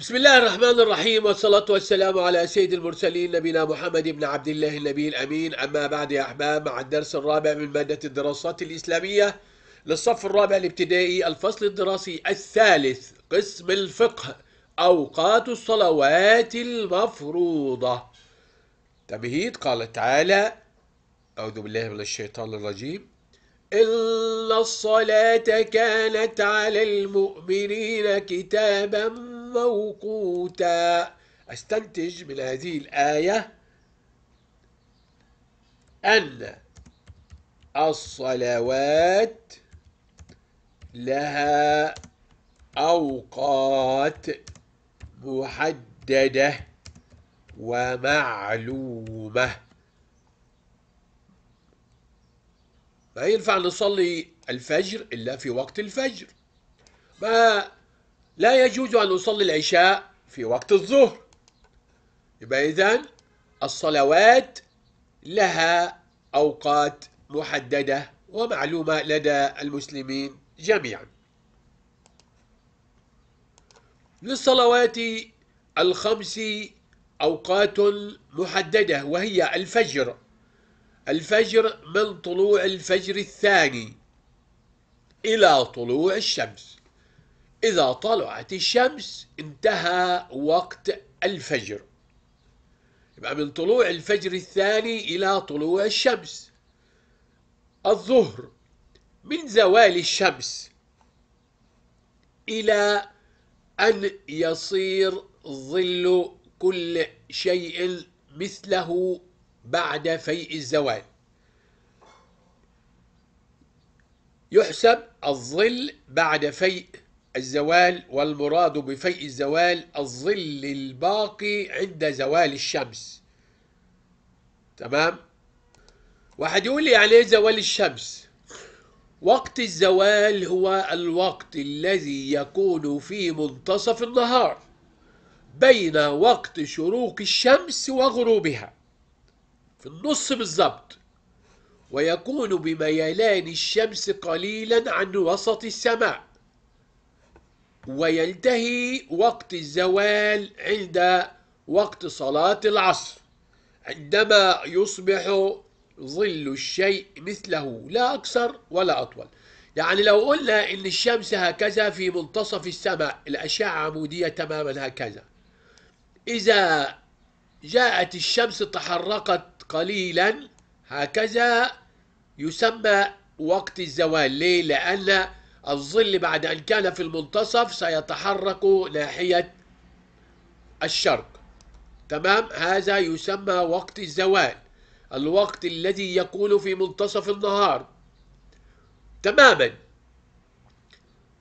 بسم الله الرحمن الرحيم والصلاة والسلام على سيد المرسلين نبينا محمد بن عبد الله النبي الأمين أما بعد يا أحباب مع الدرس الرابع من مادة الدراسات الإسلامية للصف الرابع الابتدائي الفصل الدراسي الثالث قسم الفقه أوقات الصلوات المفروضة تمهيد قال تعالى أعوذ بالله من الشيطان الرجيم إن الصلاة كانت على المؤمنين كتابا موقوتا أستنتج من هذه الآية أن الصلوات لها أوقات محددة ومعلومة ما ينفع نصلي الفجر إلا في وقت الفجر ما لا يجوز أن أصلي العشاء في وقت الظهر يبقى إذن الصلوات لها أوقات محددة ومعلومة لدى المسلمين جميعا للصلوات الخمس أوقات محددة وهي الفجر الفجر من طلوع الفجر الثاني إلى طلوع الشمس إذا طلعت الشمس انتهى وقت الفجر يبقى من طلوع الفجر الثاني إلى طلوع الشمس الظهر من زوال الشمس إلى أن يصير ظل كل شيء مثله بعد فيء الزوال يحسب الظل بعد فيء الزوال والمراد بفيء الزوال الظل الباقي عند زوال الشمس تمام واحد يقول لي يعني ايه زوال الشمس وقت الزوال هو الوقت الذي يكون في منتصف النهار بين وقت شروق الشمس وغروبها في النص بالظبط ويكون بميلان الشمس قليلا عن وسط السماء وينتهي وقت الزوال عند وقت صلاة العصر عندما يصبح ظل الشيء مثله لا أكثر ولا أطول يعني لو قلنا إن الشمس هكذا في منتصف السماء الأشعة عمودية تماما هكذا إذا جاءت الشمس تحركت قليلا هكذا يسمى وقت الزوال ليه؟ لأن الظل بعد أن كان في المنتصف سيتحرك ناحية الشرق تمام هذا يسمى وقت الزوال الوقت الذي يكون في منتصف النهار تماما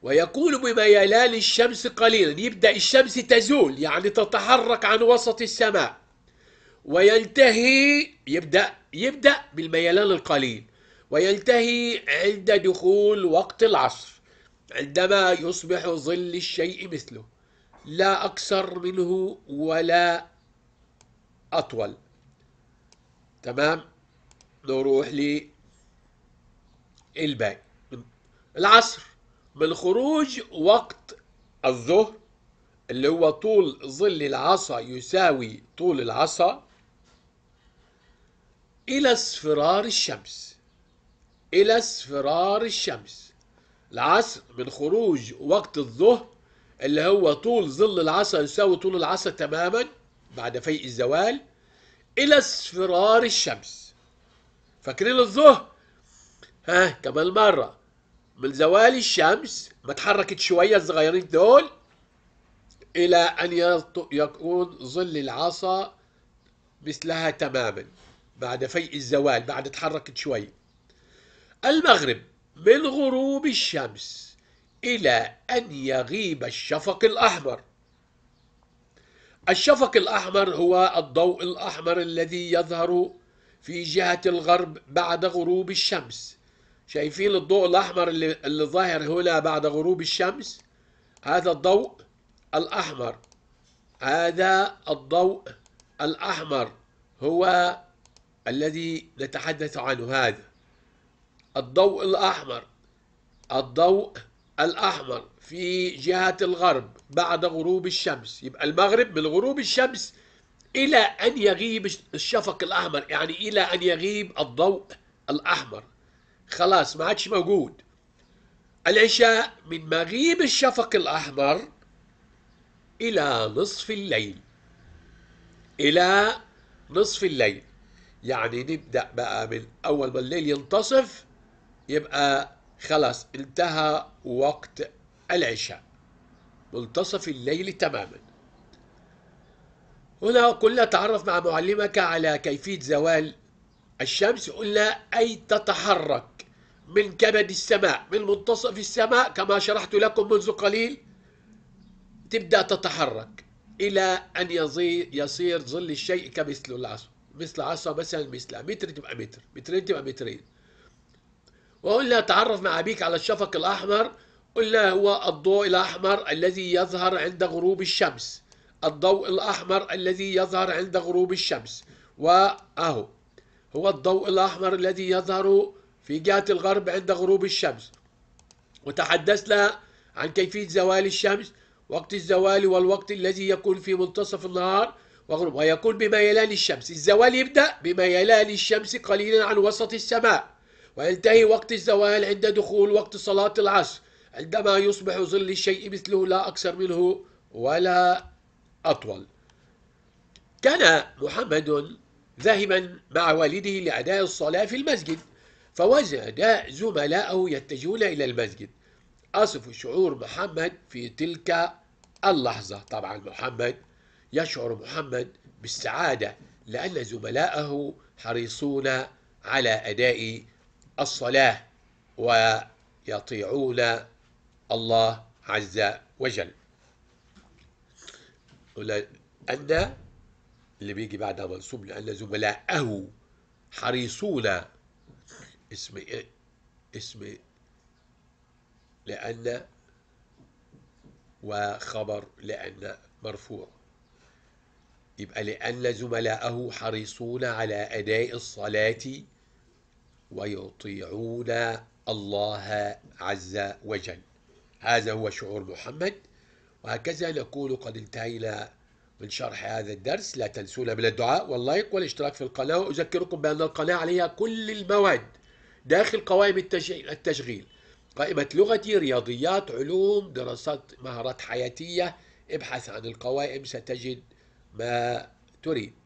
ويكون بميلان الشمس قليلا يبدأ الشمس تزول يعني تتحرك عن وسط السماء وينتهي يبدأ يبدأ بالميلان القليل وينتهي عند دخول وقت العصر عندما يصبح ظل الشيء مثله لا أكثر منه ولا أطول تمام نروح للباقي العصر من خروج وقت الظهر اللي هو طول ظل العصا يساوي طول العصا إلى اصفرار الشمس إلى اصفرار الشمس العصر من خروج وقت الظهر اللي هو طول ظل العصا يساوي طول العصا تماما بعد فيء الزوال إلى اصفرار الشمس فاكرين الظهر ها كمان مرة من زوال الشمس ما اتحركت شوية الصغيرين دول إلى أن يكون ظل العصا مثلها تماما بعد فيء الزوال بعد اتحركت شوية المغرب من غروب الشمس إلى أن يغيب الشفق الأحمر الشفق الأحمر هو الضوء الأحمر الذي يظهر في جهة الغرب بعد غروب الشمس شايفين الضوء الأحمر اللي, اللي ظاهر هنا بعد غروب الشمس هذا الضوء الأحمر هذا الضوء الأحمر هو الذي نتحدث عنه هذا الضوء الأحمر الضوء الأحمر في جهة الغرب بعد غروب الشمس يبقى المغرب من غروب الشمس إلى أن يغيب الشفق الأحمر يعني إلى أن يغيب الضوء الأحمر خلاص ما عادش موجود العشاء من مغيب الشفق الأحمر إلى نصف الليل إلى نصف الليل يعني نبدأ بقى من أول ما الليل ينتصف يبقى خلاص انتهى وقت العشاء منتصف الليل تماما هنا قلنا تعرف مع معلمك على كيفية زوال الشمس قلنا أي تتحرك من كبد السماء من منتصف السماء كما شرحت لكم منذ قليل تبدأ تتحرك إلى أن يصير ظل الشيء كمثل العصا مثل عصا مثلا مثل متر تبقى متر مترين تبقى مترين وقل لها تعرف مع أبيك على الشفق الأحمر قل لها هو الضوء الأحمر الذي يظهر عند غروب الشمس الضوء الأحمر الذي يظهر عند غروب الشمس وأهو هو الضوء الأحمر الذي يظهر في جهة الغرب عند غروب الشمس وتحدثنا عن كيفية زوال الشمس وقت الزوال والوقت الذي يكون في منتصف النهار وغروب ويكون بما يلال الشمس الزوال يبدأ بما يلال الشمس قليلا عن وسط السماء وينتهي وقت الزوال عند دخول وقت صلاة العصر عندما يصبح ظل الشيء مثله لا أكثر منه ولا أطول كان محمد ذاهبا مع والده لأداء الصلاة في المسجد فوجد زملاءه يتجهون إلى المسجد أصف شعور محمد في تلك اللحظة طبعا محمد يشعر محمد بالسعادة لأن زملاءه حريصون على أداء الصلاة ويطيعون الله عز وجل أن اللي بيجي بعدها منصوب لأن زملاءه حريصون اسم إيه؟ اسم لأن وخبر لأن مرفوع يبقى لأن زملاءه حريصون على أداء الصلاة ويطيعون الله عز وجل هذا هو شعور محمد وهكذا نكون قد انتهينا من شرح هذا الدرس لا تنسونا من الدعاء واللايك والاشتراك في القناة وأذكركم بأن القناة عليها كل المواد داخل قوائم التشغيل قائمة لغتي رياضيات علوم دراسات مهارات حياتية ابحث عن القوائم ستجد ما تريد